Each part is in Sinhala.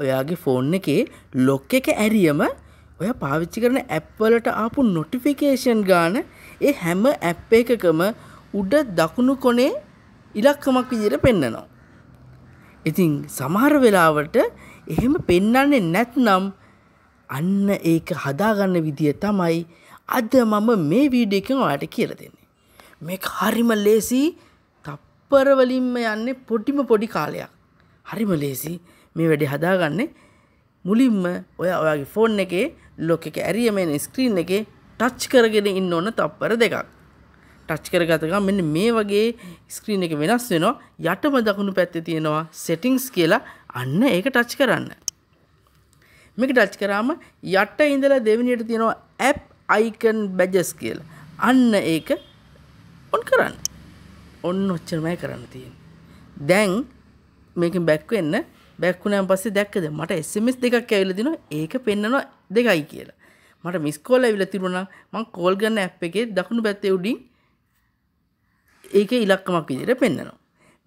ඔයාගේ ෆෝන් එකේ ලොක් එක ඇරියම ඔය පාවිච්චි කරන ඇප්වලට ආපු නොටිෆිකේෂන් ගාන ඒ හැම ඇප් එකකම උඩ දකුණු කොනේ ඉලක්කමක් විදිහට පෙන්නනවා. ඉතින් සමහර වෙලාවට එහෙම පෙන්වන්නේ නැත්නම් අන්න ඒක හදාගන්න විදිය තමයි අද මම මේ වීඩියෝ එකෙන් ඔයාලට කියලා දෙන්නේ. මේක හරිම ලේසි. තප්පර වලින්ම යන්නේ පොඩිම පොඩි කාලයක්. හරිම ලේසි. මේ වැඩි හදාගන්නේ මුලින්ම ඔය ඔයාගේ ෆෝන් එකේ ලොක එක ඇරියම එන ස්ක්‍රීන් එකේ ටච් කරගෙන ඉන්න ඕන තප්පර දෙකක්. ටච් කරගත ගමන් මෙන්න මේ වගේ ස්ක්‍රීන් එක වෙනස් වෙනවා. යටම දකුණු පැත්තේ තියෙනවා සෙටින්ග්ස් කියලා. අන්න ඒක ටච් කරන්න. මේක ටච් කරාම යට ඉඳලා දෙවෙනියට තියෙනවා ඇප් අයිකන් බැජස් කියලා. අන්න ඒක ඔන් කරන්න. ඔන්න ඔච්චරමයි කරන්න තියෙන්නේ. දැන් මේකෙන් බැක් වෙන්න බැක්ුණන් පස්සේ දැක්කද මට SMS දෙකක් ඇවිල්ලා දිනවා ඒක පෙන්නනවා දෙකයි කියලා. මට මිස් කෝල් ඇවිල්ලා තිබුණා මං කෝල් ගන්න ඇප් එකේ දකුණු පැත්තේ උඩින් ඒකේ ඉලක්කමක් විදිහට පෙන්නනවා.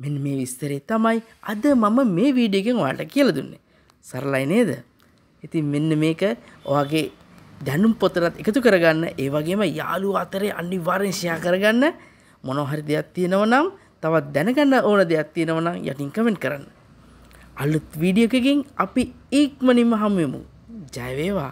මෙන්න මේ විස්තරේ තමයි අද මම මේ වීඩියෝ එකෙන් ඔයාලට කියලා දුන්නේ. සරලයි නේද? ඉතින් මෙන්න මේක ඔයාගේ දැනුම් පොතට එකතු කරගන්න ඒ වගේම යාළුවෝ අතරේ අනිවාර්යෙන් ෂෙයා කරගන්න මොනවා හරි දෙයක් තියෙනවා නම් තවත් දැනගන්න ඕන දෙයක් තියෙනවා නම් යටින් කමෙන්ට් කරන්න. අලුත් වීඩියකකින් අපි ඉක්මනින්ම හමුයමු ජයවේවා